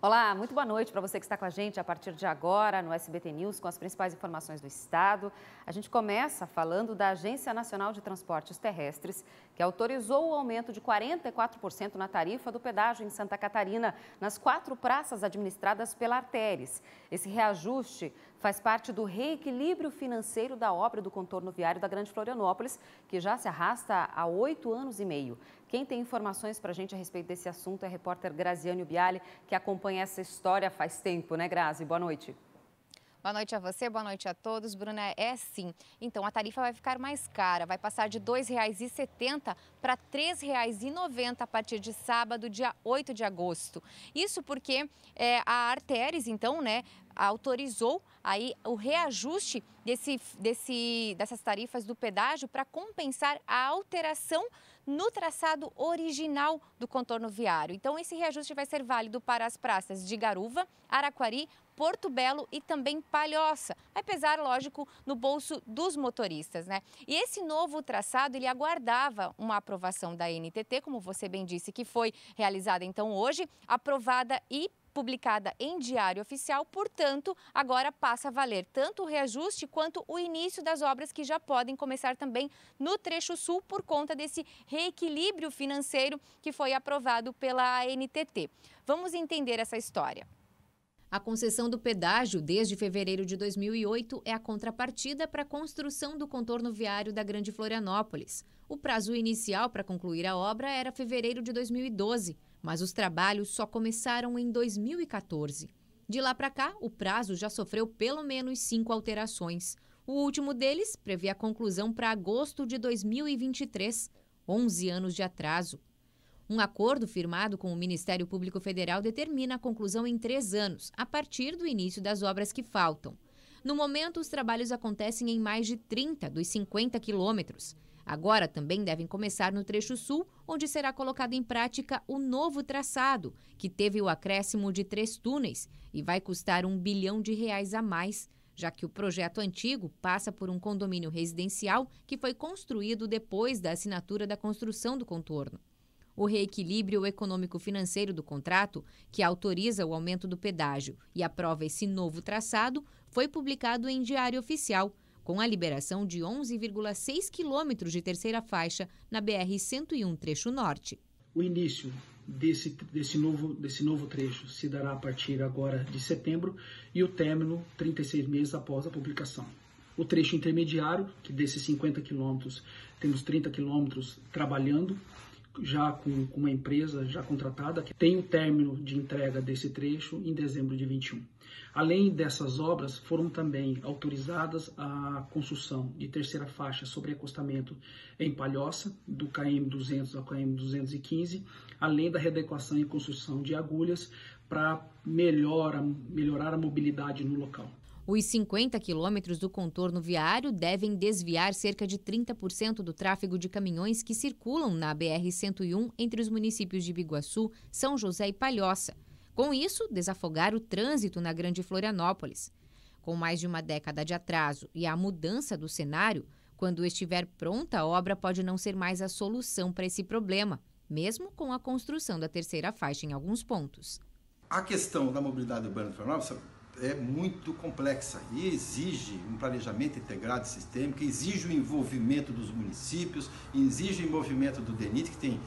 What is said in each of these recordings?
Olá, muito boa noite para você que está com a gente a partir de agora no SBT News com as principais informações do Estado. A gente começa falando da Agência Nacional de Transportes Terrestres, que autorizou o aumento de 44% na tarifa do pedágio em Santa Catarina, nas quatro praças administradas pela Arteres. Esse reajuste faz parte do reequilíbrio financeiro da obra do contorno viário da Grande Florianópolis, que já se arrasta há oito anos e meio. Quem tem informações para a gente a respeito desse assunto é a repórter Graziane Biali, que acompanha essa história faz tempo, né, Grazi? Boa noite. Boa noite a você, boa noite a todos. Bruna, é sim. Então, a tarifa vai ficar mais cara, vai passar de R$ 2,70 para R$ 3,90 a partir de sábado, dia 8 de agosto. Isso porque é, a Arteres, então, né, autorizou aí o reajuste desse, desse, dessas tarifas do pedágio para compensar a alteração no traçado original do contorno viário. Então, esse reajuste vai ser válido para as praças de Garuva, Araquari, Porto Belo e também Palhoça. Vai pesar, lógico, no bolso dos motoristas, né? E esse novo traçado, ele aguardava uma aprovação da NTT, como você bem disse, que foi realizada então hoje, aprovada e publicada em Diário Oficial, portanto, agora passa a valer tanto o reajuste quanto o início das obras que já podem começar também no trecho sul por conta desse reequilíbrio financeiro que foi aprovado pela ANTT. Vamos entender essa história. A concessão do pedágio desde fevereiro de 2008 é a contrapartida para a construção do contorno viário da Grande Florianópolis. O prazo inicial para concluir a obra era fevereiro de 2012, mas os trabalhos só começaram em 2014. De lá para cá, o prazo já sofreu pelo menos cinco alterações. O último deles prevê a conclusão para agosto de 2023, 11 anos de atraso. Um acordo firmado com o Ministério Público Federal determina a conclusão em três anos, a partir do início das obras que faltam. No momento, os trabalhos acontecem em mais de 30 dos 50 quilômetros. Agora também devem começar no trecho sul, onde será colocado em prática o novo traçado, que teve o acréscimo de três túneis e vai custar um bilhão de reais a mais, já que o projeto antigo passa por um condomínio residencial que foi construído depois da assinatura da construção do contorno o reequilíbrio econômico-financeiro do contrato, que autoriza o aumento do pedágio e aprova esse novo traçado, foi publicado em Diário Oficial, com a liberação de 11,6 quilômetros de terceira faixa na BR-101 Trecho Norte. O início desse, desse, novo, desse novo trecho se dará a partir agora de setembro e o término 36 meses após a publicação. O trecho intermediário, que desses 50 quilômetros, temos 30 quilômetros trabalhando, já com, com uma empresa já contratada, que tem o término de entrega desse trecho em dezembro de 21. Além dessas obras, foram também autorizadas a construção de terceira faixa sobre acostamento em Palhoça, do KM 200 ao KM 215, além da readequação e construção de agulhas para melhora, melhorar a mobilidade no local. Os 50 quilômetros do contorno viário devem desviar cerca de 30% do tráfego de caminhões que circulam na BR-101 entre os municípios de Biguaçu, São José e Palhoça. Com isso, desafogar o trânsito na Grande Florianópolis. Com mais de uma década de atraso e a mudança do cenário, quando estiver pronta, a obra pode não ser mais a solução para esse problema, mesmo com a construção da terceira faixa em alguns pontos. A questão da mobilidade urbana de Florianópolis é muito complexa e exige um planejamento integrado e sistêmico, exige o envolvimento dos municípios, exige o envolvimento do DENIT, que tem,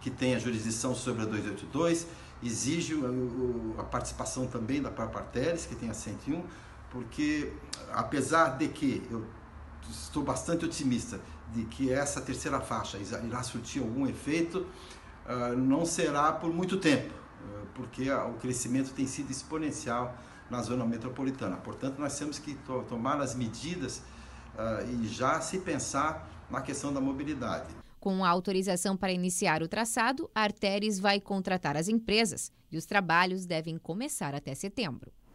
que tem a jurisdição sobre a 282, exige a, a participação também da própria Arteles, que tem a 101, porque apesar de que eu estou bastante otimista de que essa terceira faixa irá surtir algum efeito, ah, não será por muito tempo porque o crescimento tem sido exponencial na zona metropolitana. Portanto, nós temos que to tomar as medidas uh, e já se pensar na questão da mobilidade. Com a autorização para iniciar o traçado, a Arteris vai contratar as empresas e os trabalhos devem começar até setembro.